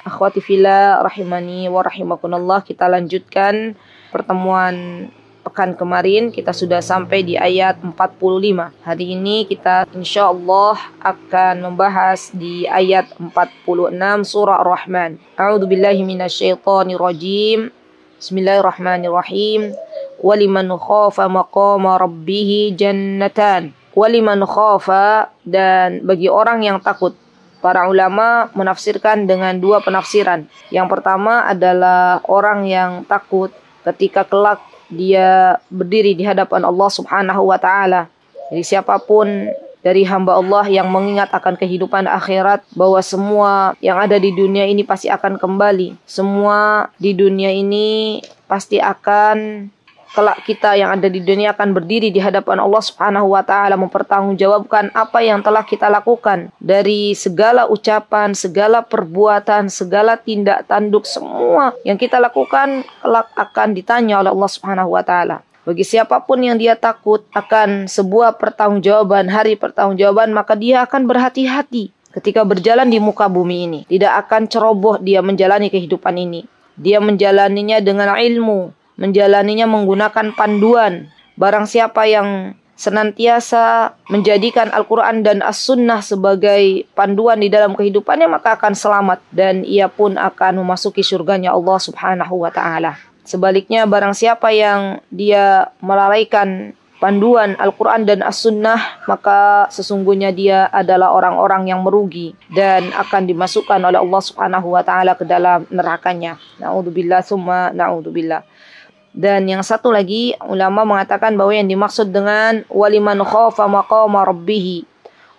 Akhwati fila rahimani wa rahimakunallah kita lanjutkan pertemuan pekan kemarin kita sudah sampai di ayat 45. Hari ini kita insya Allah akan membahas di ayat 46 surah Ar-Rahman. A'udhu billahi minasyaitonir rajim. Bismillahirrahmanirrahim. Waliman khafa maqama rabbihi jannatan. Waliman khafa dan bagi orang yang takut para ulama menafsirkan dengan dua penafsiran. Yang pertama adalah orang yang takut ketika kelak dia berdiri di hadapan Allah Subhanahu wa taala. Jadi siapapun dari hamba Allah yang mengingat akan kehidupan akhirat bahwa semua yang ada di dunia ini pasti akan kembali. Semua di dunia ini pasti akan kelak kita yang ada di dunia akan berdiri di hadapan Allah Subhanahu wa taala mempertanggungjawabkan apa yang telah kita lakukan dari segala ucapan, segala perbuatan, segala tindak tanduk semua yang kita lakukan kelak akan ditanya oleh Allah Subhanahu wa taala. Bagi siapapun yang dia takut akan sebuah pertanggungjawaban, hari pertanggungjawaban, maka dia akan berhati-hati ketika berjalan di muka bumi ini. Tidak akan ceroboh dia menjalani kehidupan ini. Dia menjalaninya dengan ilmu, menjalaninya menggunakan panduan. Barang siapa yang senantiasa menjadikan Al-Quran dan As-Sunnah sebagai panduan di dalam kehidupannya maka akan selamat dan ia pun akan memasuki surganya Allah subhanahu wa ta'ala. Sebaliknya barang siapa yang dia melalaikan panduan Al-Quran dan As-Sunnah maka sesungguhnya dia adalah orang-orang yang merugi dan akan dimasukkan oleh Allah subhanahu wa ta'ala ke dalam nerakanya. Na'udzubillah summa na'udzubillah. Dan yang satu lagi ulama mengatakan bahwa yang dimaksud dengan waliman khafa maqama rabbih.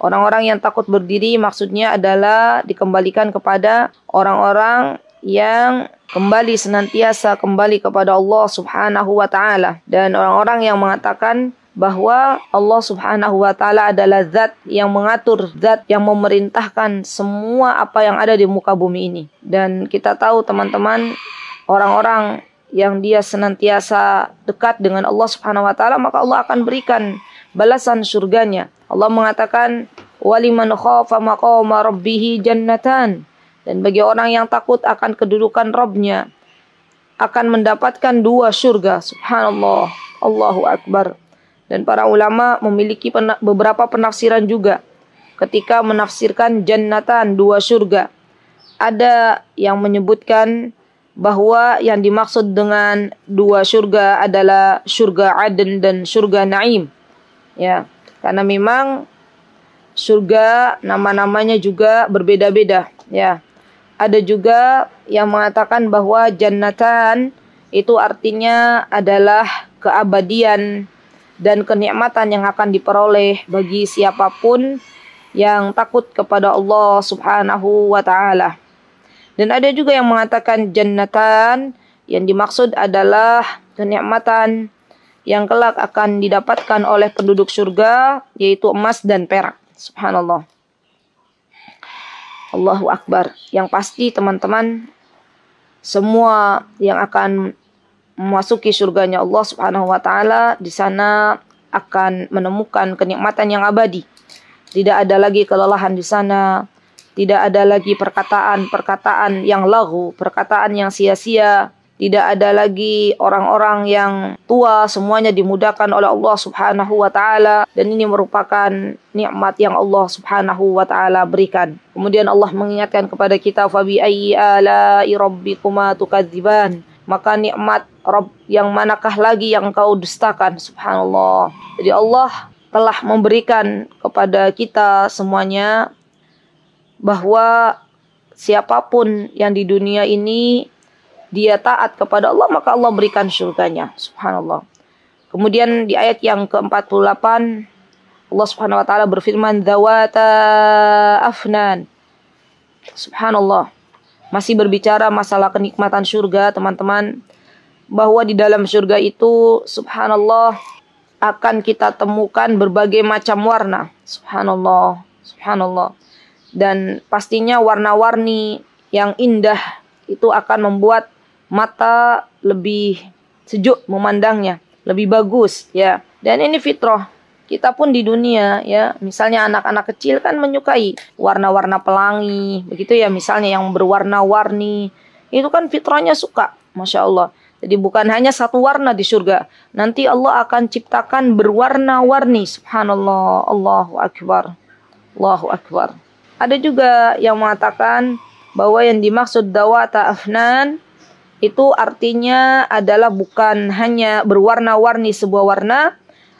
Orang-orang yang takut berdiri maksudnya adalah dikembalikan kepada orang-orang yang kembali senantiasa kembali kepada Allah Subhanahu wa taala dan orang-orang yang mengatakan bahwa Allah Subhanahu wa taala adalah zat yang mengatur, zat yang memerintahkan semua apa yang ada di muka bumi ini. Dan kita tahu teman-teman orang-orang yang dia senantiasa dekat dengan Allah Subhanahu wa taala maka Allah akan berikan balasan surganya. Allah mengatakan waliman khafa maqama rabbih jannatan dan bagi orang yang takut akan kedudukan Robnya akan mendapatkan dua surga. Subhanallah. Allahu akbar. Dan para ulama memiliki beberapa penafsiran juga ketika menafsirkan jannatan dua surga. Ada yang menyebutkan bahwa yang dimaksud dengan dua surga adalah surga Aden dan surga Naim. Ya, karena memang surga nama-namanya juga berbeda-beda, ya. Ada juga yang mengatakan bahwa jannatan itu artinya adalah keabadian dan kenikmatan yang akan diperoleh bagi siapapun yang takut kepada Allah Subhanahu wa taala. Dan ada juga yang mengatakan jannatan yang dimaksud adalah kenikmatan yang kelak akan didapatkan oleh penduduk surga yaitu emas dan perak. Subhanallah. Allahu Akbar. Yang pasti teman-teman semua yang akan memasuki surganya Allah Subhanahu wa taala di sana akan menemukan kenikmatan yang abadi. Tidak ada lagi kelelahan di sana, tidak ada lagi perkataan-perkataan yang lagu, perkataan yang sia-sia. Tidak ada lagi orang-orang yang tua semuanya dimudahkan oleh Allah Subhanahu wa taala dan ini merupakan nikmat yang Allah Subhanahu wa taala berikan. Kemudian Allah mengingatkan kepada kita fabi ayyi ala'i rabbikuma tukadziban. Maka nikmat Rabb yang manakah lagi yang kau dustakan subhanallah. Jadi Allah telah memberikan kepada kita semuanya bahwa siapapun yang di dunia ini dia taat kepada Allah maka Allah berikan surganya. Subhanallah. Kemudian di ayat yang ke-48 Allah Subhanahu wa taala berfirman zawata afnan. Subhanallah. Masih berbicara masalah kenikmatan surga, teman-teman, bahwa di dalam surga itu subhanallah akan kita temukan berbagai macam warna. Subhanallah. Subhanallah dan pastinya warna-warni yang indah itu akan membuat mata lebih sejuk memandangnya, lebih bagus ya. Dan ini fitrah kita pun di dunia ya, misalnya anak-anak kecil kan menyukai warna-warna pelangi, begitu ya misalnya yang berwarna-warni, itu kan fitrahnya suka, masya Allah. Jadi bukan hanya satu warna di surga. Nanti Allah akan ciptakan berwarna-warni. Subhanallah. Allahu Akbar. Allahu Akbar. Ada juga yang mengatakan bahwa yang dimaksud dawa ta'afnan itu artinya adalah bukan hanya berwarna-warni sebuah warna.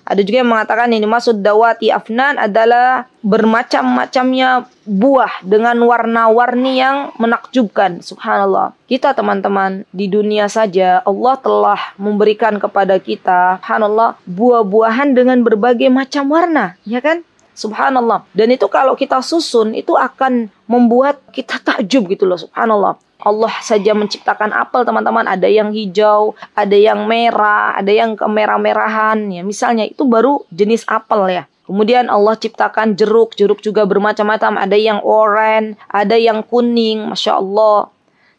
Ada juga yang mengatakan ini maksud dawati afnan adalah bermacam-macamnya buah dengan warna-warni yang menakjubkan. Subhanallah. Kita teman-teman di dunia saja Allah telah memberikan kepada kita subhanallah buah-buahan dengan berbagai macam warna, ya kan? Subhanallah. Dan itu kalau kita susun itu akan membuat kita takjub gitu loh. Subhanallah. Allah saja menciptakan apel teman-teman ada yang hijau, ada yang merah, ada yang kemerah-merahan ya. Misalnya itu baru jenis apel ya. Kemudian Allah ciptakan jeruk, jeruk juga bermacam-macam, ada yang oranye, ada yang kuning, masya Allah.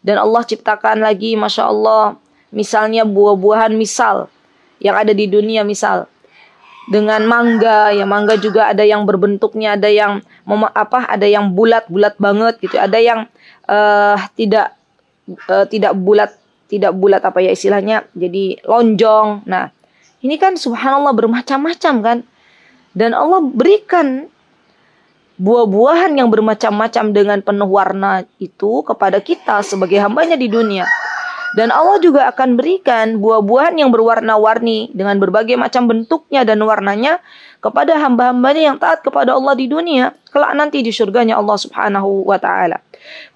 Dan Allah ciptakan lagi, masya Allah, misalnya buah-buahan misal yang ada di dunia misal dengan mangga ya mangga juga ada yang berbentuknya ada yang apa ada yang bulat bulat banget gitu ada yang uh, tidak uh, tidak bulat tidak bulat apa ya istilahnya jadi lonjong nah ini kan subhanallah bermacam-macam kan dan Allah berikan buah-buahan yang bermacam-macam dengan penuh warna itu kepada kita sebagai hambanya di dunia dan Allah juga akan berikan buah-buahan yang berwarna-warni dengan berbagai macam bentuknya dan warnanya kepada hamba-hambanya yang taat kepada Allah di dunia kelak nanti di surganya Allah Subhanahu wa taala.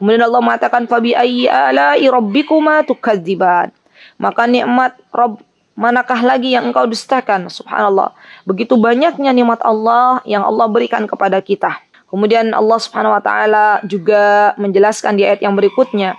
Kemudian Allah mengatakan fabi ayyi ala'i rabbikuma tukadziban. Maka nikmat Rabb manakah lagi yang engkau dustakan? Subhanallah. Begitu banyaknya nikmat Allah yang Allah berikan kepada kita. Kemudian Allah Subhanahu wa taala juga menjelaskan di ayat yang berikutnya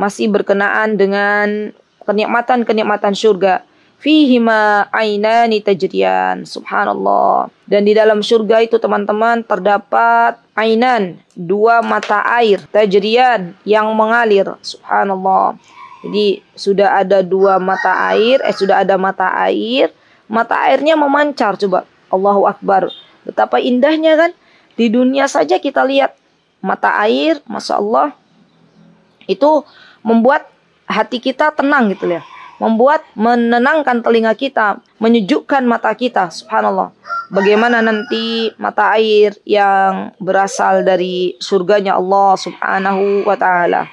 masih berkenaan dengan kenikmatan-kenikmatan surga. Fihima ainani tajriyan. Subhanallah. Dan di dalam surga itu teman-teman terdapat ainan, dua mata air, tajriyan yang mengalir. Subhanallah. Jadi sudah ada dua mata air, eh sudah ada mata air, mata airnya memancar coba. Allahu Akbar. Betapa indahnya kan? Di dunia saja kita lihat mata air, Masya Allah. Itu membuat hati kita tenang gitu ya. Membuat menenangkan telinga kita, menyejukkan mata kita, subhanallah. Bagaimana nanti mata air yang berasal dari surganya Allah subhanahu wa ta'ala.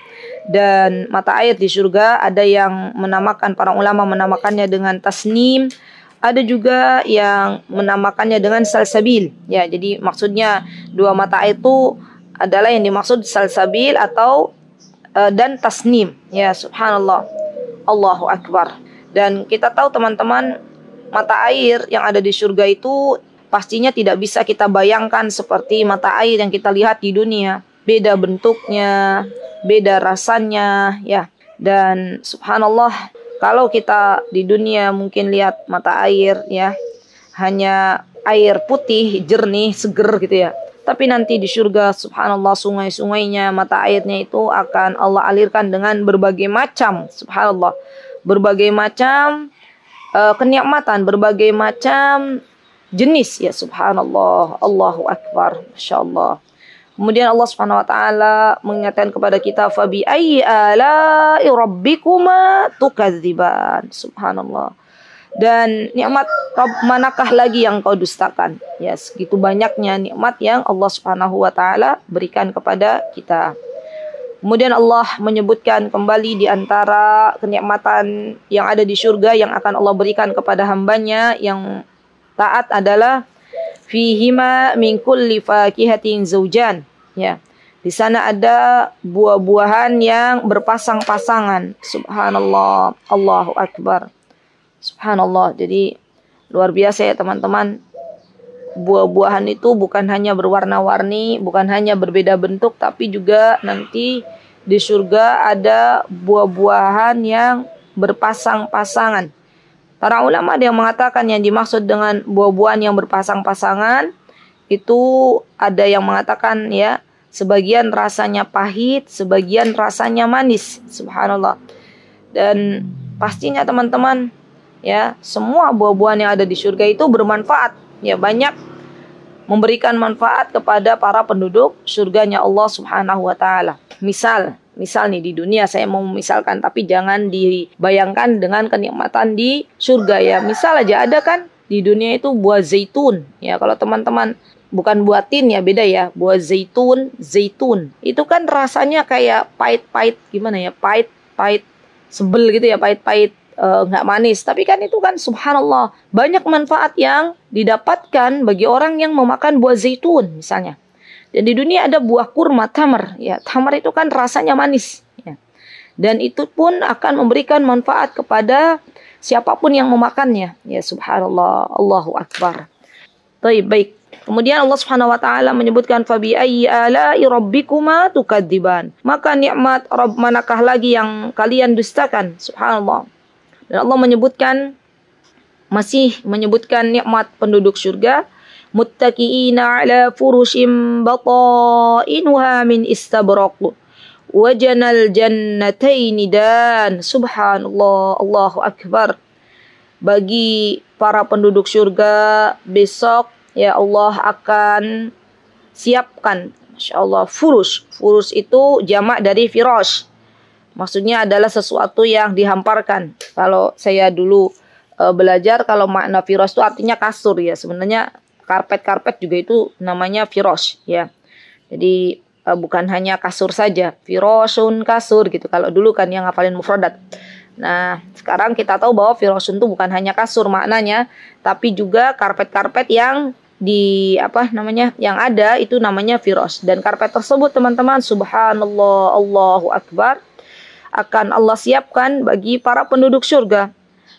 Dan mata air di surga ada yang menamakan, para ulama menamakannya dengan tasnim. Ada juga yang menamakannya dengan salsabil. Ya, jadi maksudnya dua mata air itu adalah yang dimaksud salsabil atau Eh, dan tasnim. Ya, subhanallah. Allahu akbar. Dan kita tahu teman-teman mata air yang ada di surga itu pastinya tidak bisa kita bayangkan seperti mata air yang kita lihat di dunia. Beda bentuknya, beda rasanya, ya. Dan subhanallah, kalau kita di dunia mungkin lihat mata air ya hanya air putih jernih seger gitu ya tapi nanti di surga subhanallah sungai-sungainya, mata airnya itu akan Allah alirkan dengan berbagai macam subhanallah. Berbagai macam uh, kenikmatan, berbagai macam jenis ya subhanallah. Allahu akbar. Masyaallah. Kemudian Allah Subhanahu wa taala mengingatkan kepada kita fabi ayyi ala'i rabbikuma tukadziban. Subhanallah dan nikmat manakah lagi yang kau dustakan ya segitu banyaknya nikmat yang Allah Subhanahu wa taala berikan kepada kita kemudian Allah menyebutkan kembali di antara kenikmatan yang ada di surga yang akan Allah berikan kepada hambanya yang taat adalah fihima min kulli fakihatin zaujan ya di sana ada buah-buahan yang berpasang-pasangan subhanallah Allahu akbar Subhanallah. Jadi luar biasa ya teman-teman. Buah-buahan itu bukan hanya berwarna-warni, bukan hanya berbeda bentuk, tapi juga nanti di surga ada buah-buahan yang berpasang-pasangan. Para ulama ada yang mengatakan yang dimaksud dengan buah-buahan yang berpasang-pasangan itu ada yang mengatakan ya sebagian rasanya pahit, sebagian rasanya manis. Subhanallah. Dan pastinya teman-teman ya semua buah-buahan yang ada di surga itu bermanfaat ya banyak memberikan manfaat kepada para penduduk surganya Allah Subhanahu wa taala. Misal, misal nih di dunia saya mau misalkan tapi jangan dibayangkan dengan kenikmatan di surga ya. Misal aja ada kan di dunia itu buah zaitun ya kalau teman-teman bukan buatin ya beda ya buah zaitun zaitun itu kan rasanya kayak pahit-pahit gimana ya pahit-pahit sebel gitu ya pahit-pahit Eh, nggak uh, manis. Tapi kan itu kan subhanallah banyak manfaat yang didapatkan bagi orang yang memakan buah zaitun misalnya. Dan di dunia ada buah kurma tamar. Ya, tamar itu kan rasanya manis. Ya. Dan itu pun akan memberikan manfaat kepada siapapun yang memakannya. Ya subhanallah, Allahu akbar. Baik, baik. Kemudian Allah Subhanahu wa taala menyebutkan fabi ayyi ala'i rabbikuma tukadziban. Maka nikmat Rabb manakah lagi yang kalian dustakan? Subhanallah. Dan Allah menyebutkan masih menyebutkan nikmat penduduk surga muttaqiina ala furushim batainuha min istabraq wajanal jannatain dan subhanallah Allahu akbar bagi para penduduk surga besok ya Allah akan siapkan masyaAllah furush furush itu jamak dari firasy Maksudnya adalah sesuatu yang dihamparkan. Kalau saya dulu e, belajar kalau makna firas itu artinya kasur ya. Sebenarnya karpet-karpet juga itu namanya firas ya. Jadi e, bukan hanya kasur saja, firasun kasur gitu. Kalau dulu kan yang ngafalin mufradat. Nah, sekarang kita tahu bahwa firasun itu bukan hanya kasur maknanya, tapi juga karpet-karpet yang di apa namanya yang ada itu namanya virus dan karpet tersebut teman-teman subhanallah Allahu akbar akan Allah siapkan bagi para penduduk surga.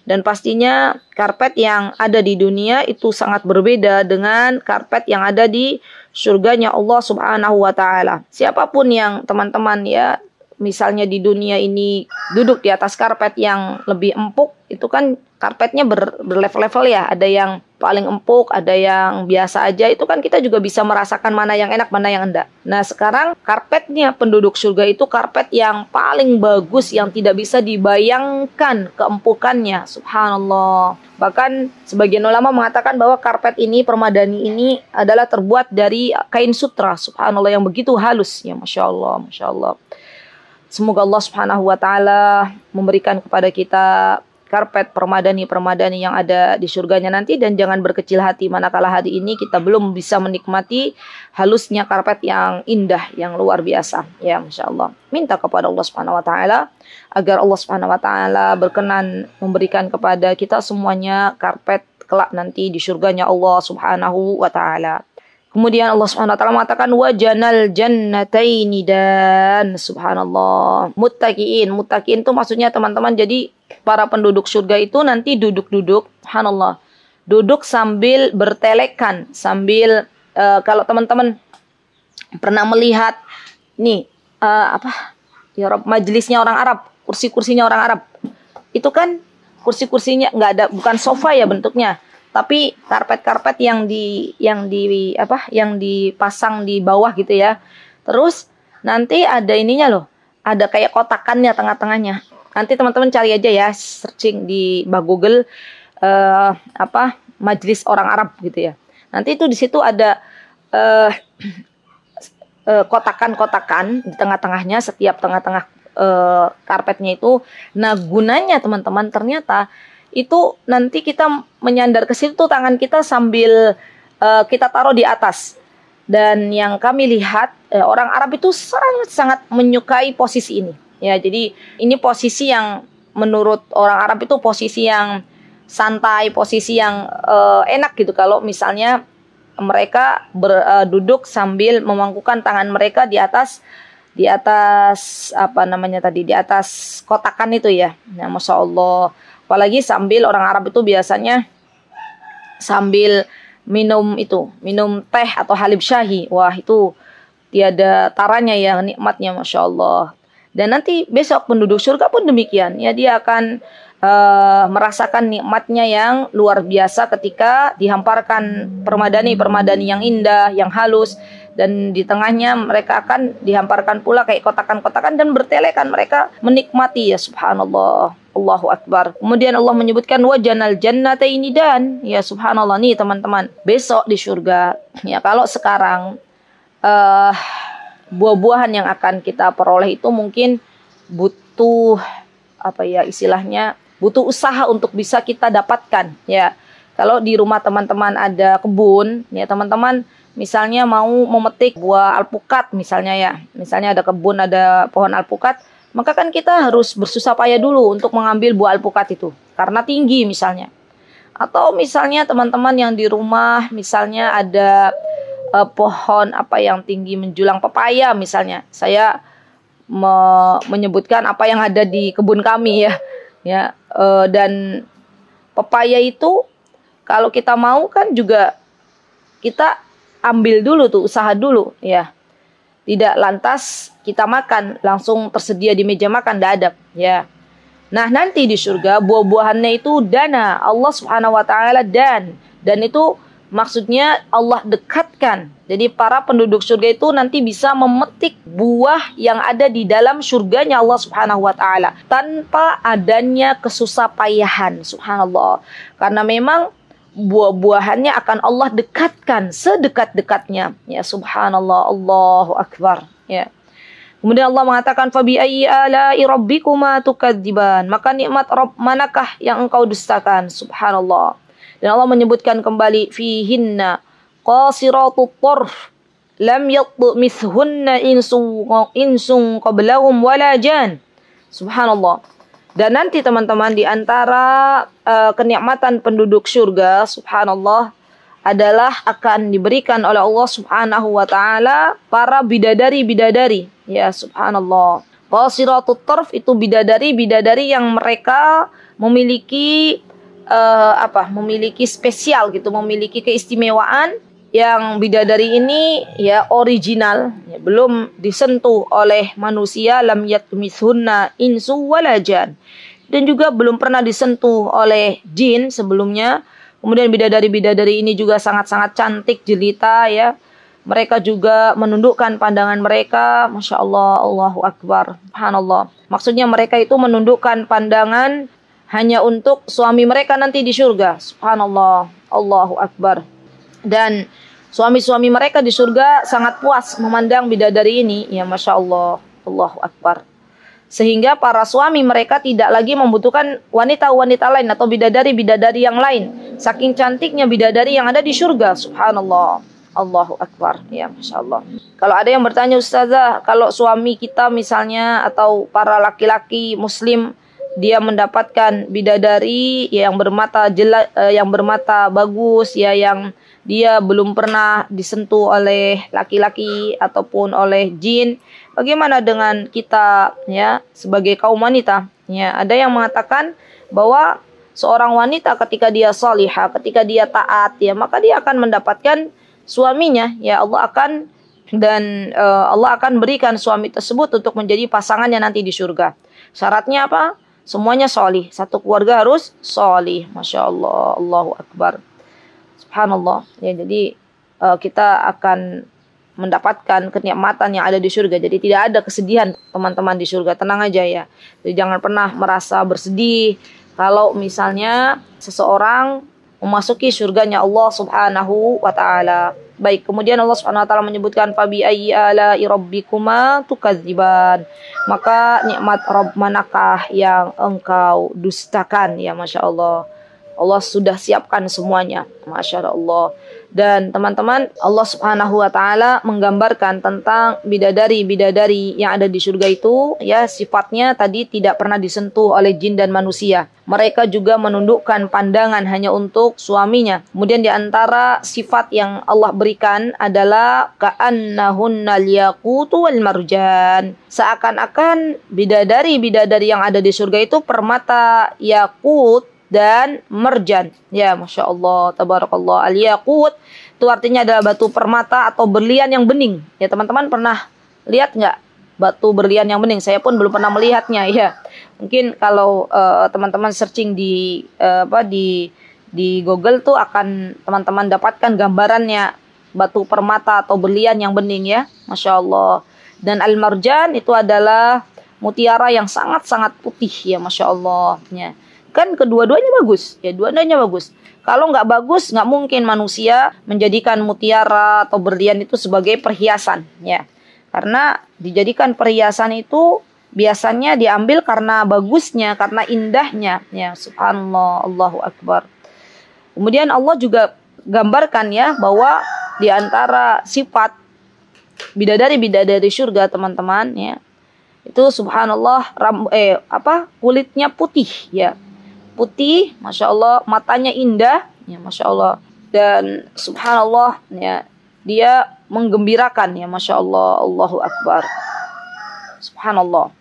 Dan pastinya karpet yang ada di dunia itu sangat berbeda dengan karpet yang ada di surganya Allah Subhanahu wa taala. Siapapun yang teman-teman ya misalnya di dunia ini duduk di atas karpet yang lebih empuk itu kan karpetnya ber, berlevel-level ya. Ada yang paling empuk, ada yang biasa aja. Itu kan kita juga bisa merasakan mana yang enak, mana yang enggak. Nah, sekarang karpetnya penduduk surga itu karpet yang paling bagus yang tidak bisa dibayangkan keempukannya. Subhanallah. Bahkan sebagian ulama mengatakan bahwa karpet ini, permadani ini adalah terbuat dari kain sutra. Subhanallah yang begitu halus. Ya, Masya Allah, Masya Allah. Semoga Allah subhanahu wa ta'ala memberikan kepada kita karpet permadani-permadani yang ada di surganya nanti dan jangan berkecil hati manakala hari ini kita belum bisa menikmati halusnya karpet yang indah yang luar biasa ya Masya Allah minta kepada Allah Subhanahu wa taala agar Allah Subhanahu wa taala berkenan memberikan kepada kita semuanya karpet kelak nanti di surganya Allah Subhanahu wa taala Kemudian Allah Subhanahu wa taala mengatakan wa janal jannataini dan subhanallah. Muttaqiin, muttaqiin itu maksudnya teman-teman jadi para penduduk surga itu nanti duduk-duduk, subhanallah. Duduk sambil bertelekan, sambil uh, kalau teman-teman pernah melihat nih uh, apa? Ya majelisnya orang Arab, kursi-kursinya orang Arab. Itu kan kursi-kursinya nggak ada bukan sofa ya bentuknya tapi karpet-karpet yang di yang di apa yang dipasang di bawah gitu ya. Terus nanti ada ininya loh. Ada kayak kotakannya tengah-tengahnya. Nanti teman-teman cari aja ya searching di bah Google uh, apa majelis orang Arab gitu ya. Nanti itu di situ ada uh, kotakan-kotakan di tengah-tengahnya setiap tengah-tengah uh, karpetnya itu. Nah, gunanya teman-teman ternyata itu nanti kita menyandar ke situ tangan kita sambil uh, kita taruh di atas. Dan yang kami lihat eh, orang Arab itu sangat-sangat menyukai posisi ini. Ya, jadi ini posisi yang menurut orang Arab itu posisi yang santai, posisi yang uh, enak gitu kalau misalnya mereka ber, uh, duduk sambil memangkukan tangan mereka di atas di atas apa namanya tadi di atas kotakan itu ya. Nah, masya Allah Apalagi sambil orang Arab itu biasanya sambil minum itu, minum teh atau halib syahi. Wah, itu tiada taranya ya nikmatnya Masya Allah. Dan nanti besok penduduk surga pun demikian. Ya, dia akan uh, merasakan nikmatnya yang luar biasa ketika dihamparkan permadani-permadani yang indah, yang halus dan di tengahnya mereka akan dihamparkan pula kayak kotakan-kotakan dan bertelekan mereka menikmati ya subhanallah Allahu Akbar. Kemudian Allah menyebutkan wajanal jannata ini dan ya subhanallah nih teman-teman besok di surga ya kalau sekarang uh, buah-buahan yang akan kita peroleh itu mungkin butuh apa ya istilahnya butuh usaha untuk bisa kita dapatkan ya kalau di rumah teman-teman ada kebun, ya teman-teman misalnya mau memetik buah alpukat misalnya ya. Misalnya ada kebun, ada pohon alpukat, maka kan kita harus bersusah payah dulu untuk mengambil buah alpukat itu karena tinggi misalnya. Atau misalnya teman-teman yang di rumah misalnya ada eh, pohon apa yang tinggi menjulang pepaya misalnya. Saya me menyebutkan apa yang ada di kebun kami ya ya eh, dan pepaya itu kalau kita mau kan juga kita ambil dulu tuh usaha dulu ya. Tidak lantas kita makan langsung tersedia di meja makan dadap ya. Nah nanti di surga buah-buahannya itu dana Allah subhanahu wa ta'ala dan Dan itu maksudnya Allah dekatkan Jadi para penduduk surga itu nanti bisa memetik buah yang ada di dalam surganya Allah subhanahu wa ta'ala Tanpa adanya kesusah payahan subhanallah Karena memang buah-buahannya akan Allah dekatkan sedekat-dekatnya. Ya subhanallah, Allahu akbar. Ya. Kemudian Allah mengatakan fabi ayyi ala'i rabbikuma tukadziban. Maka nikmat rob manakah yang engkau dustakan? Subhanallah. Dan Allah menyebutkan kembali fihinna qasiratut turf lam yattu mithunna insun insun qablahum wala jan. Subhanallah. Dan nanti teman-teman di antara uh, kenikmatan penduduk surga, subhanallah, adalah akan diberikan oleh Allah Subhanahu wa taala para bidadari-bidadari. Ya, subhanallah. Qasiratut tarf itu bidadari-bidadari yang mereka memiliki uh, apa? Memiliki spesial gitu, memiliki keistimewaan yang bidadari ini ya original ya, belum disentuh oleh manusia lam yatmithunna insu walajan dan juga belum pernah disentuh oleh jin sebelumnya kemudian bidadari-bidadari ini juga sangat-sangat cantik jelita ya mereka juga menundukkan pandangan mereka Masya Allah Allahu Akbar Subhanallah maksudnya mereka itu menundukkan pandangan hanya untuk suami mereka nanti di surga Subhanallah Allahu Akbar dan suami-suami mereka di surga sangat puas memandang bidadari ini. Ya Masya Allah, allah Akbar. Sehingga para suami mereka tidak lagi membutuhkan wanita-wanita lain atau bidadari-bidadari yang lain. Saking cantiknya bidadari yang ada di surga, subhanallah. Allahu Akbar. Ya, Masya Allah. Kalau ada yang bertanya, Ustazah, kalau suami kita misalnya atau para laki-laki muslim, dia mendapatkan bidadari ya yang bermata jela, eh, yang bermata bagus ya yang dia belum pernah disentuh oleh laki-laki ataupun oleh jin. Bagaimana dengan kita ya sebagai kaum wanita? Ya, ada yang mengatakan bahwa seorang wanita ketika dia salihah, ketika dia taat ya, maka dia akan mendapatkan suaminya. Ya Allah akan dan uh, Allah akan berikan suami tersebut untuk menjadi pasangannya nanti di surga. Syaratnya apa? Semuanya solih. Satu keluarga harus solih. Masya Allah. Allahu Akbar subhanallah ya jadi uh, kita akan mendapatkan kenikmatan yang ada di surga jadi tidak ada kesedihan teman-teman di surga tenang aja ya jadi jangan pernah merasa bersedih kalau misalnya seseorang memasuki surganya Allah Subhanahu wa taala. Baik, kemudian Allah Subhanahu wa taala menyebutkan fabi ayyi ala rabbikuma tukadziban. Maka nikmat Rabb manakah yang engkau dustakan ya Masya Allah Allah sudah siapkan semuanya. Masya Allah. Dan teman-teman, Allah Subhanahu wa taala menggambarkan tentang bidadari-bidadari yang ada di surga itu ya sifatnya tadi tidak pernah disentuh oleh jin dan manusia. Mereka juga menundukkan pandangan hanya untuk suaminya. Kemudian di antara sifat yang Allah berikan adalah ka'annahunna yaqutu wal marjan. Seakan-akan bidadari-bidadari yang ada di surga itu permata yakut dan merjan. Ya, masya Allah, tabarakallah. Al yaqut itu artinya adalah batu permata atau berlian yang bening. Ya, teman-teman pernah lihat nggak batu berlian yang bening? Saya pun belum pernah melihatnya. Ya, mungkin kalau teman eh, teman-teman searching di uh, apa di di Google tuh akan teman-teman dapatkan gambarannya batu permata atau berlian yang bening ya, masya Allah. Dan al marjan itu adalah mutiara yang sangat-sangat putih ya, masya Allah. Ya kan kedua-duanya bagus ya dua-duanya bagus kalau nggak bagus nggak mungkin manusia menjadikan mutiara atau berlian itu sebagai perhiasan ya karena dijadikan perhiasan itu biasanya diambil karena bagusnya karena indahnya ya subhanallah Allahu akbar kemudian Allah juga gambarkan ya bahwa diantara sifat bidadari-bidadari surga teman-teman ya itu subhanallah ram, eh apa kulitnya putih ya putih, masya Allah, matanya indah, ya masya Allah, dan subhanallah, ya dia menggembirakan, ya masya Allah, Allahu Akbar, subhanallah.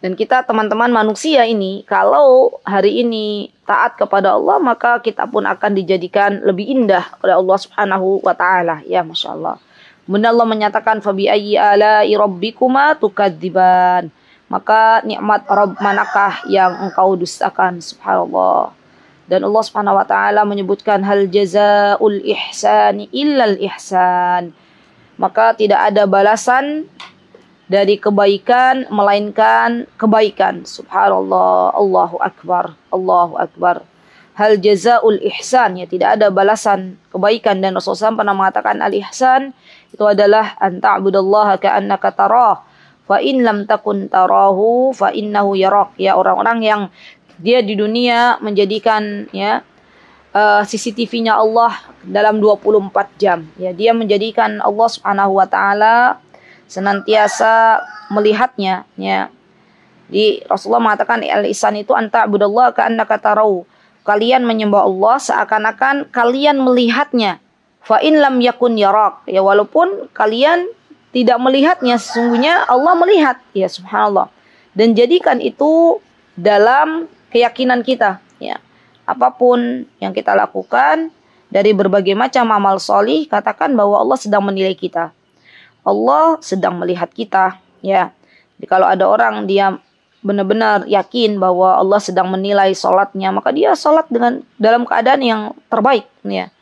Dan kita teman-teman manusia ini, kalau hari ini taat kepada Allah, maka kita pun akan dijadikan lebih indah oleh Allah Subhanahu wa taala. Ya, Masya Allah. Bunda Allah menyatakan fabi ayyi ala'i rabbikuma maka nikmat Rabb manakah yang engkau dustakan subhanallah dan Allah Subhanahu wa taala menyebutkan hal jazaul ihsani illal ihsan maka tidak ada balasan dari kebaikan melainkan kebaikan subhanallah Allahu akbar Allahu akbar hal jazaul ihsan ya tidak ada balasan kebaikan dan Rasulullah SAW pernah mengatakan al ihsan itu adalah anta'budallaha ka'annaka tarah fa in lam takun tarahu fa innahu yarak ya orang-orang yang dia di dunia menjadikan ya uh, eh, CCTV-nya Allah dalam 24 jam ya dia menjadikan Allah Subhanahu wa taala senantiasa melihatnya ya di Rasulullah mengatakan al isan itu anta budallah ka annaka tarau kalian menyembah Allah seakan-akan kalian melihatnya fa in lam yakun yarak ya walaupun kalian tidak melihatnya sesungguhnya Allah melihat ya subhanallah dan jadikan itu dalam keyakinan kita ya apapun yang kita lakukan dari berbagai macam amal solih katakan bahwa Allah sedang menilai kita Allah sedang melihat kita ya Jadi, kalau ada orang dia benar-benar yakin bahwa Allah sedang menilai sholatnya maka dia sholat dengan dalam keadaan yang terbaik ya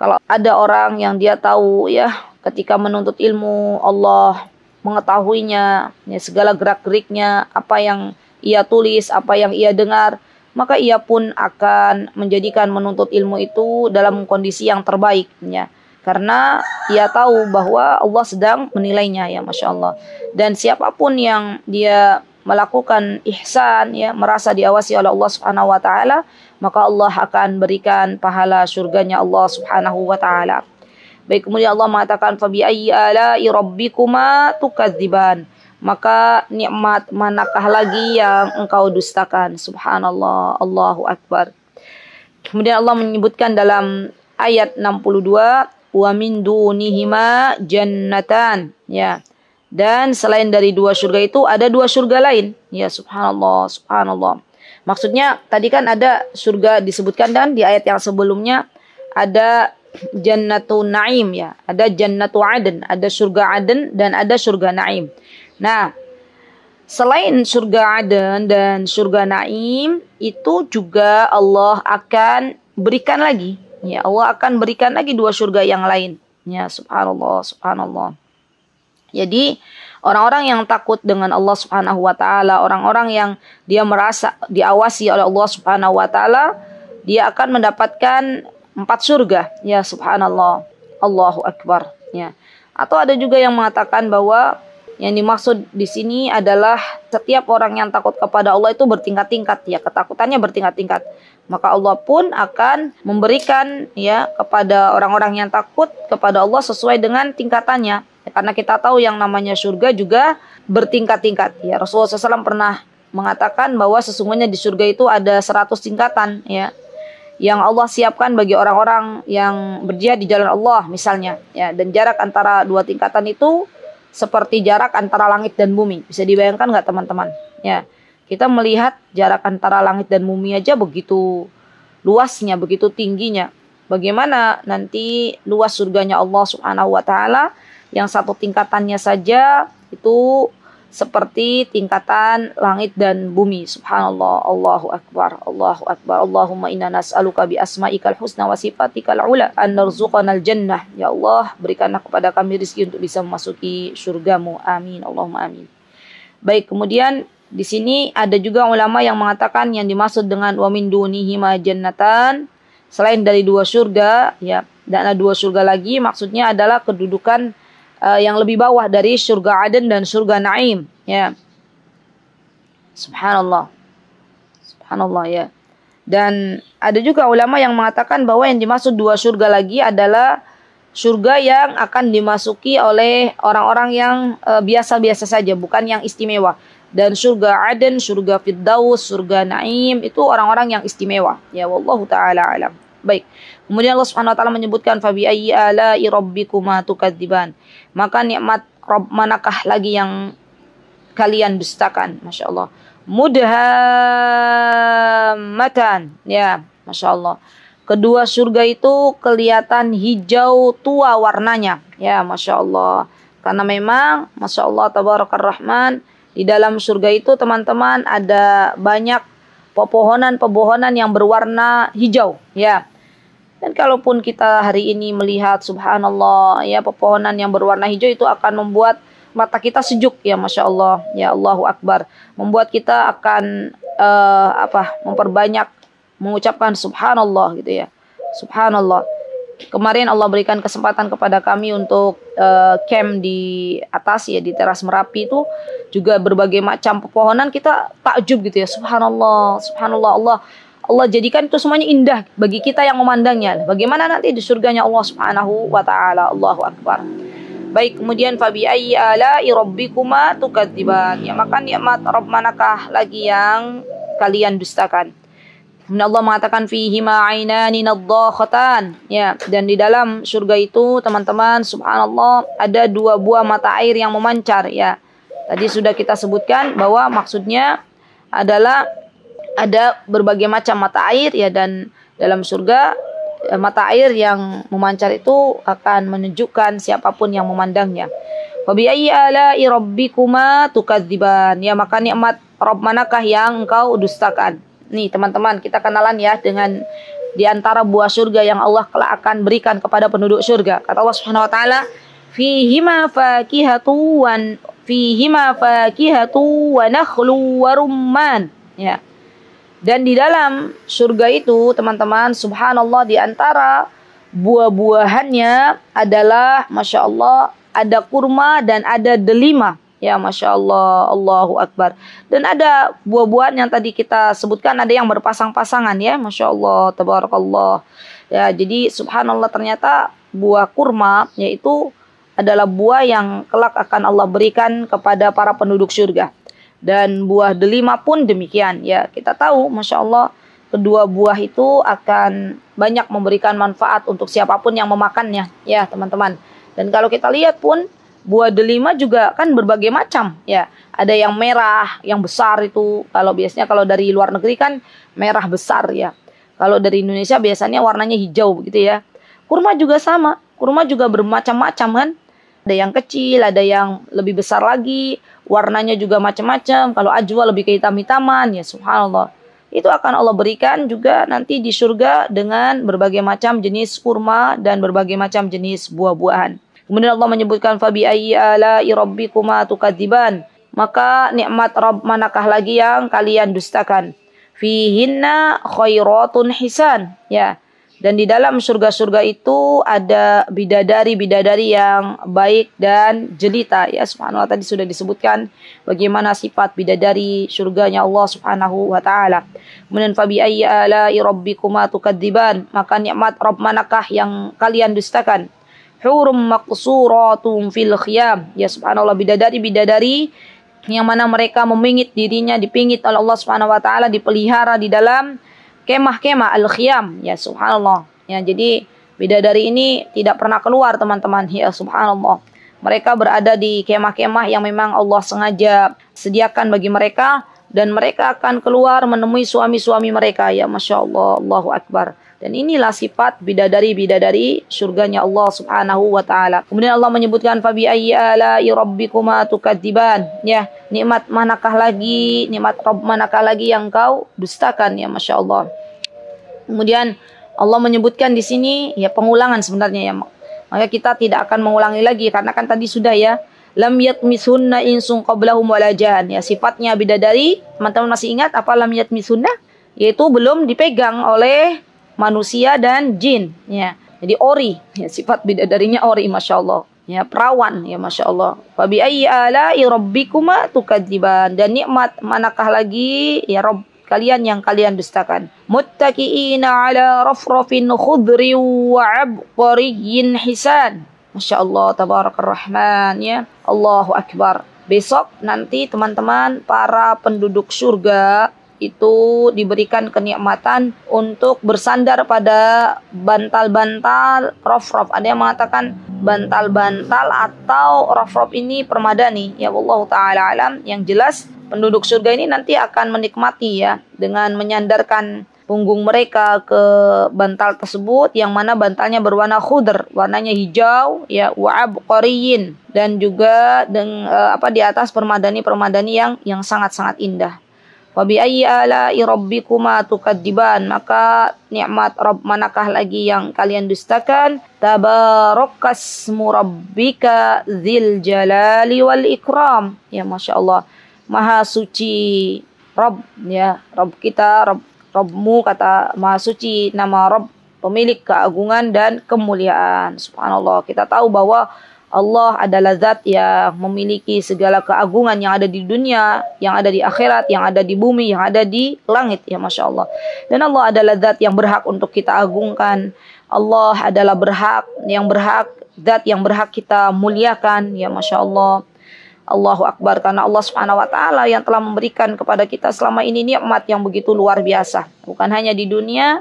kalau ada orang yang dia tahu ya ketika menuntut ilmu Allah mengetahuinya ya, segala gerak geriknya apa yang ia tulis apa yang ia dengar maka ia pun akan menjadikan menuntut ilmu itu dalam kondisi yang terbaiknya karena ia tahu bahwa Allah sedang menilainya ya masya Allah dan siapapun yang dia melakukan ihsan ya merasa diawasi oleh Allah Subhanahu wa taala maka Allah akan berikan pahala surganya Allah Subhanahu wa taala Baik kemudian Allah mengatakan fabi ayyi ala'i rabbikuma tukadziban. Maka nikmat manakah lagi yang engkau dustakan? Subhanallah, Allahu akbar. Kemudian Allah menyebutkan dalam ayat 62 wa min dunihima jannatan ya dan selain dari dua surga itu ada dua surga lain ya subhanallah subhanallah maksudnya tadi kan ada surga disebutkan dan di ayat yang sebelumnya ada Jannatu Naim ya. Ada Jannatu Aden, ada surga Aden dan ada surga Naim. Nah, selain surga Aden dan surga Naim itu juga Allah akan berikan lagi. Ya, Allah akan berikan lagi dua surga yang lain. Ya, subhanallah, subhanallah. Jadi, Orang-orang yang takut dengan Allah Subhanahu wa taala, orang-orang yang dia merasa diawasi oleh Allah Subhanahu wa taala, dia akan mendapatkan empat surga ya subhanallah Allahu akbar ya atau ada juga yang mengatakan bahwa yang dimaksud di sini adalah setiap orang yang takut kepada Allah itu bertingkat-tingkat ya ketakutannya bertingkat-tingkat maka Allah pun akan memberikan ya kepada orang-orang yang takut kepada Allah sesuai dengan tingkatannya karena kita tahu yang namanya surga juga bertingkat-tingkat ya Rasulullah SAW pernah mengatakan bahwa sesungguhnya di surga itu ada 100 tingkatan ya yang Allah siapkan bagi orang-orang yang berjihad di jalan Allah misalnya ya dan jarak antara dua tingkatan itu seperti jarak antara langit dan bumi bisa dibayangkan nggak teman-teman ya kita melihat jarak antara langit dan bumi aja begitu luasnya begitu tingginya bagaimana nanti luas surganya Allah Subhanahu wa taala yang satu tingkatannya saja itu seperti tingkatan langit dan bumi. Subhanallah, Allahu Akbar, Allahu Akbar. Allahumma inna nas'aluka bi asma'ikal husna wa sifatikal ula an narzuqanal jannah. Ya Allah, berikanlah kepada kami rezeki untuk bisa memasuki surgamu. Amin. Allahumma amin. Baik, kemudian di sini ada juga ulama yang mengatakan yang dimaksud dengan wa min dunihima jannatan selain dari dua surga ya dan ada dua surga lagi maksudnya adalah kedudukan uh, yang lebih bawah dari surga Aden dan surga Naim ya subhanallah subhanallah ya dan ada juga ulama yang mengatakan bahwa yang dimaksud dua surga lagi adalah surga yang akan dimasuki oleh orang-orang yang eh, biasa-biasa uh, saja bukan yang istimewa dan surga Aden, surga Firdaus, surga Naim itu orang-orang yang istimewa. Ya wallahu taala alam. Baik. Kemudian Allah Subhanahu wa taala menyebutkan bi ayyi ala'i rabbikuma tukadziban. Maka nikmat Rabb manakah lagi yang kalian dustakan? Masya Allah. Mudhamatan. Ya, Masya Allah. Kedua surga itu kelihatan hijau tua warnanya. Ya, Masya Allah. Karena memang, Masya Allah, Tabarakar Rahman, di dalam surga itu teman-teman ada banyak pepohonan-pepohonan yang berwarna hijau. Ya, dan kalaupun kita hari ini melihat subhanallah ya pepohonan yang berwarna hijau itu akan membuat mata kita sejuk ya masya Allah ya Allahu Akbar membuat kita akan uh, apa memperbanyak mengucapkan subhanallah gitu ya subhanallah kemarin Allah berikan kesempatan kepada kami untuk uh, camp di atas ya di teras Merapi itu juga berbagai macam pepohonan kita takjub gitu ya subhanallah subhanallah Allah Allah jadikan itu semuanya indah bagi kita yang memandangnya. Bagaimana nanti di surganya Allah Subhanahu wa taala. Allahu akbar. Baik, kemudian fabi ayyi ala'i rabbikuma tukadziban. Ya, maka nikmat Rabb manakah lagi yang kalian dustakan? Kemudian Allah mengatakan fihi ma'ainani nadhakhatan. Ya, dan di dalam surga itu teman-teman subhanallah ada dua buah mata air yang memancar ya. Tadi sudah kita sebutkan bahwa maksudnya adalah ada berbagai macam mata air ya dan dalam surga eh, mata air yang memancar itu akan menunjukkan siapapun yang memandangnya. Wa ala ayyi ala'i rabbikuma tukadziban. Ya maka nikmat Rob manakah yang engkau dustakan? Nih teman-teman, kita kenalan ya dengan di antara buah surga yang Allah kelak akan berikan kepada penduduk surga. Kata Allah Subhanahu wa taala, "Fihima fakihatu wa fihima fakihatu wa nakhlu wa rumman." Ya. Dan di dalam surga itu, teman-teman, subhanallah di antara buah-buahannya adalah Masya Allah ada kurma dan ada delima. Ya Masya Allah, Allahu Akbar. Dan ada buah-buahan yang tadi kita sebutkan, ada yang berpasang-pasangan ya. Masya Allah, Tabarakallah. Ya, jadi subhanallah ternyata buah kurma yaitu adalah buah yang kelak akan Allah berikan kepada para penduduk surga dan buah delima pun demikian ya kita tahu masya Allah kedua buah itu akan banyak memberikan manfaat untuk siapapun yang memakannya ya teman-teman dan kalau kita lihat pun buah delima juga kan berbagai macam ya ada yang merah yang besar itu kalau biasanya kalau dari luar negeri kan merah besar ya kalau dari Indonesia biasanya warnanya hijau begitu ya kurma juga sama kurma juga bermacam-macam kan ada yang kecil, ada yang lebih besar lagi, warnanya juga macam-macam. Kalau ajwa lebih ke hitam-hitaman, ya subhanallah. Itu akan Allah berikan juga nanti di surga dengan berbagai macam jenis kurma dan berbagai macam jenis buah-buahan. Kemudian Allah menyebutkan fabi ayyi Maka nikmat Rabb manakah lagi yang kalian dustakan? Fihinna khairatun hisan. Ya. Dan di dalam surga-surga itu ada bidadari-bidadari yang baik dan jelita. Ya subhanallah tadi sudah disebutkan bagaimana sifat bidadari surganya Allah subhanahu wa ta'ala. Kemudian fabi ayyi ala'i rabbikuma tukadziban. Maka nikmat rob manakah yang kalian dustakan? Hurum maqsuratum fil khiyam. Ya subhanallah bidadari-bidadari yang mana mereka memingit dirinya dipingit oleh Allah Subhanahu wa taala dipelihara di dalam kemah-kemah al-khiyam ya subhanallah ya jadi bidadari ini tidak pernah keluar teman-teman ya subhanallah mereka berada di kemah-kemah yang memang Allah sengaja sediakan bagi mereka dan mereka akan keluar menemui suami-suami mereka ya masya Allah Allahu Akbar dan inilah sifat bidadari-bidadari surganya Allah Subhanahu wa taala. Kemudian Allah menyebutkan fabi ayyi ala rabbikuma tukadziban. Ya, nikmat manakah lagi? Nikmat Rabb manakah lagi yang kau dustakan ya masyaAllah Kemudian Allah menyebutkan di sini ya pengulangan sebenarnya ya. Maka kita tidak akan mengulangi lagi karena kan tadi sudah ya. Lam yatmisunna insun qablahum walajan. Ya sifatnya bidadari, teman-teman masih ingat apa lam yatmisunna? Yaitu belum dipegang oleh manusia dan jin ya. Jadi ori, ya, sifat bidadarinya ori Masya Allah ya perawan ya masya Allah. Fabi ayyi ala rabbikuma tukadziban dan nikmat manakah lagi ya Rob kalian yang kalian dustakan. muttaqiina ala rafrafin khudri wa abqariyin hisan. Masya Allah, tabarakar rahman ya. Allahu Akbar. Besok nanti teman-teman para penduduk surga itu diberikan kenikmatan untuk bersandar pada bantal-bantal rof-rof. Ada yang mengatakan bantal-bantal atau rof-rof ini permadani. Ya Allah Ta'ala alam. Yang jelas penduduk surga ini nanti akan menikmati ya dengan menyandarkan punggung mereka ke bantal tersebut yang mana bantalnya berwarna khudr, warnanya hijau ya wa'ab qariyin dan juga deng, eh, apa di atas permadani-permadani yang yang sangat-sangat indah. Wa bi ayyi ala'i rabbikuma tukadziban? Maka nikmat rob manakah lagi yang kalian dustakan? Tabarakasmu rabbika dzil jalali wal ikram. Ya masya Allah maha suci Rob ya Rob kita Rob Robmu kata maha suci nama Rob pemilik keagungan dan kemuliaan subhanallah kita tahu bahwa Allah adalah zat yang memiliki segala keagungan yang ada di dunia, yang ada di akhirat, yang ada di bumi, yang ada di langit ya Masya Allah. Dan Allah adalah zat yang berhak untuk kita agungkan. Allah adalah berhak, yang berhak, zat yang berhak kita muliakan ya Masya Allah. Allahu Akbar karena Allah Subhanahu wa taala yang telah memberikan kepada kita selama ini nikmat yang begitu luar biasa. Bukan hanya di dunia,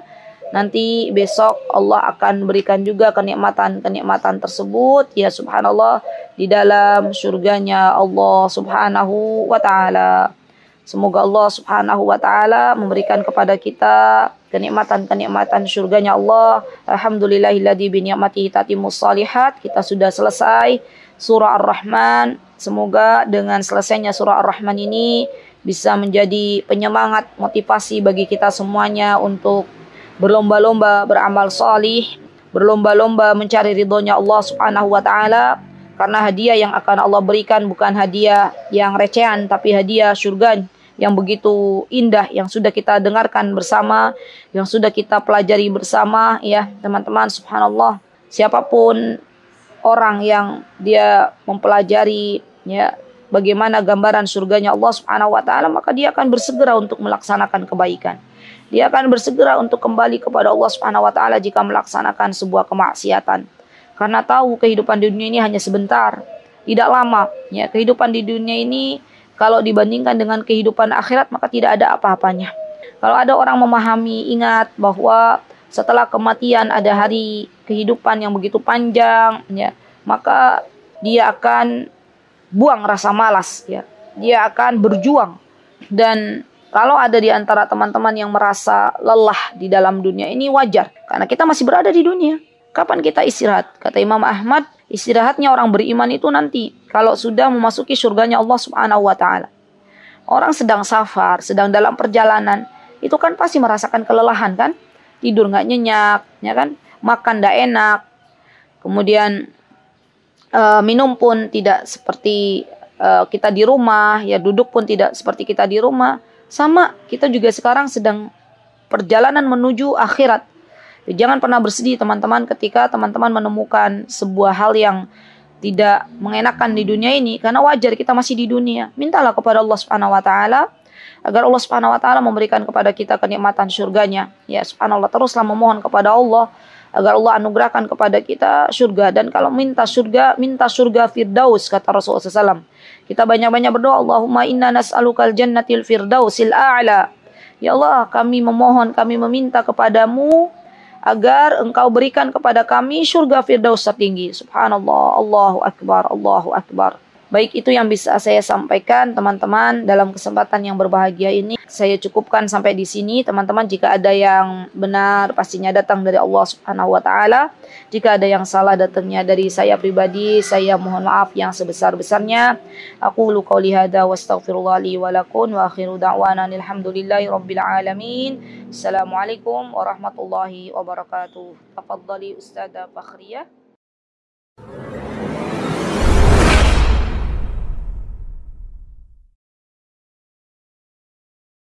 nanti besok Allah akan berikan juga kenikmatan-kenikmatan tersebut ya subhanallah di dalam surganya Allah Subhanahu wa taala. Semoga Allah Subhanahu wa taala memberikan kepada kita kenikmatan-kenikmatan surganya Allah. Alhamdulillahilladzi bi ni'matihi tatimus salihat. Kita sudah selesai surah Ar-Rahman Semoga dengan selesainya surah Ar-Rahman ini bisa menjadi penyemangat motivasi bagi kita semuanya untuk berlomba-lomba beramal salih, berlomba-lomba mencari ridhonya Allah Subhanahu wa taala karena hadiah yang akan Allah berikan bukan hadiah yang recehan tapi hadiah surga yang begitu indah yang sudah kita dengarkan bersama, yang sudah kita pelajari bersama ya, teman-teman subhanallah. Siapapun orang yang dia mempelajari ya bagaimana gambaran surganya Allah Subhanahu wa taala maka dia akan bersegera untuk melaksanakan kebaikan. Dia akan bersegera untuk kembali kepada Allah Subhanahu wa taala jika melaksanakan sebuah kemaksiatan. Karena tahu kehidupan di dunia ini hanya sebentar, tidak lama. Ya, kehidupan di dunia ini kalau dibandingkan dengan kehidupan akhirat maka tidak ada apa-apanya. Kalau ada orang memahami, ingat bahwa setelah kematian ada hari kehidupan yang begitu panjang, ya, maka dia akan buang rasa malas ya. Dia akan berjuang dan kalau ada di antara teman-teman yang merasa lelah di dalam dunia ini wajar karena kita masih berada di dunia. Kapan kita istirahat? Kata Imam Ahmad, istirahatnya orang beriman itu nanti kalau sudah memasuki surganya Allah Subhanahu wa taala. Orang sedang safar, sedang dalam perjalanan, itu kan pasti merasakan kelelahan kan? Tidur nggak nyenyak, ya kan? Makan nggak enak. Kemudian uh, minum pun tidak seperti uh, kita di rumah, ya duduk pun tidak seperti kita di rumah. Sama, kita juga sekarang sedang perjalanan menuju akhirat. Jangan pernah bersedih teman-teman ketika teman-teman menemukan sebuah hal yang tidak mengenakan di dunia ini karena wajar kita masih di dunia. Mintalah kepada Allah Subhanahu wa taala agar Allah Subhanahu wa taala memberikan kepada kita kenikmatan surganya. Ya, subhanallah teruslah memohon kepada Allah agar Allah anugerahkan kepada kita surga dan kalau minta surga minta surga firdaus kata Rasulullah SAW kita banyak-banyak berdoa Allahumma inna nas'alukal jannatil firdausil a'la ya Allah kami memohon kami meminta kepadamu agar engkau berikan kepada kami surga firdaus tertinggi subhanallah Allahu akbar Allahu akbar Baik itu yang bisa saya sampaikan teman-teman dalam kesempatan yang berbahagia ini. Saya cukupkan sampai di sini teman-teman jika ada yang benar pastinya datang dari Allah Subhanahu wa taala. Jika ada yang salah datangnya dari saya pribadi, saya mohon maaf yang sebesar-besarnya. Aku lu qauli hadza astaghfirullah li wa lakum wa akhiru da'wana alhamdulillahi rabbil alamin. Assalamualaikum warahmatullahi wabarakatuh. Tafaddali Ustazah Fakhriyah.